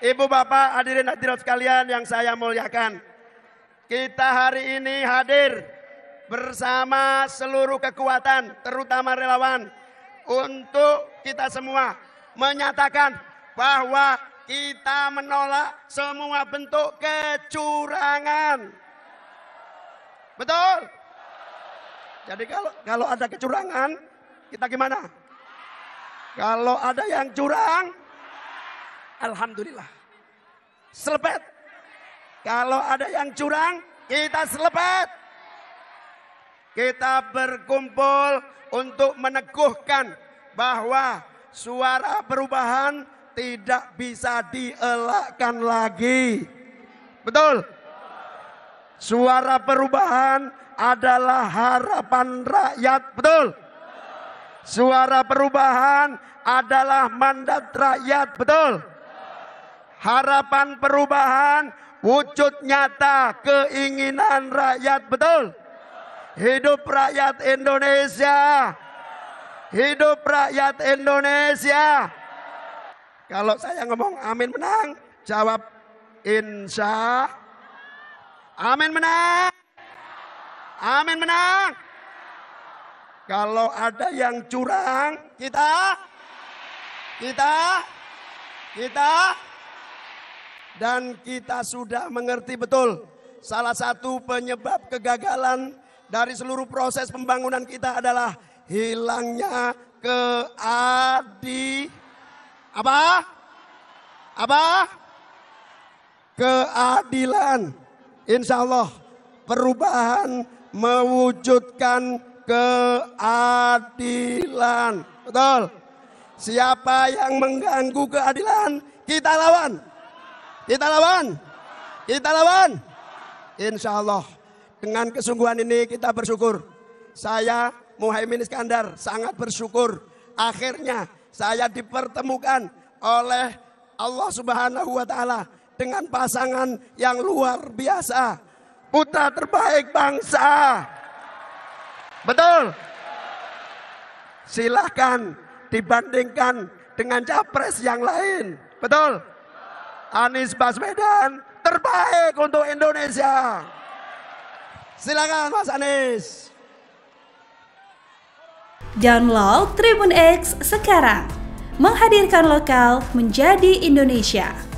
Ibu Bapak hadirin hadirat sekalian yang saya muliakan. Kita hari ini hadir bersama seluruh kekuatan terutama relawan untuk kita semua menyatakan bahwa kita menolak semua bentuk kecurangan. Betul? Jadi kalau kalau ada kecurangan, kita gimana? Kalau ada yang curang, Alhamdulillah. Selepet. Kalau ada yang curang, kita selepet. Kita berkumpul untuk meneguhkan bahwa suara perubahan tidak bisa dielakkan lagi. Betul? Suara perubahan adalah harapan rakyat. Betul? Suara perubahan adalah mandat rakyat. Betul? harapan perubahan, wujud nyata keinginan rakyat. Betul? Hidup rakyat Indonesia. Hidup rakyat Indonesia. Kalau saya ngomong amin menang, jawab insya. Amin menang. Amin menang. Kalau ada yang curang, kita kita kita dan kita sudah mengerti betul salah satu penyebab kegagalan dari seluruh proses pembangunan kita adalah hilangnya keadi apa? Apa? Keadilan. Insya Allah perubahan mewujudkan keadilan. Betul. Siapa yang mengganggu keadilan, kita lawan. Kita lawan. Kita lawan. Insya Allah. Dengan kesungguhan ini kita bersyukur. Saya Muhaimin Iskandar sangat bersyukur. Akhirnya saya dipertemukan oleh Allah Subhanahu wa taala dengan pasangan yang luar biasa. Putra terbaik bangsa. Betul? Silahkan dibandingkan dengan capres yang lain. Betul? Anies Baswedan terbaik untuk Indonesia. Silakan Mas Anies. Download Tribun X sekarang. Menghadirkan lokal menjadi Indonesia.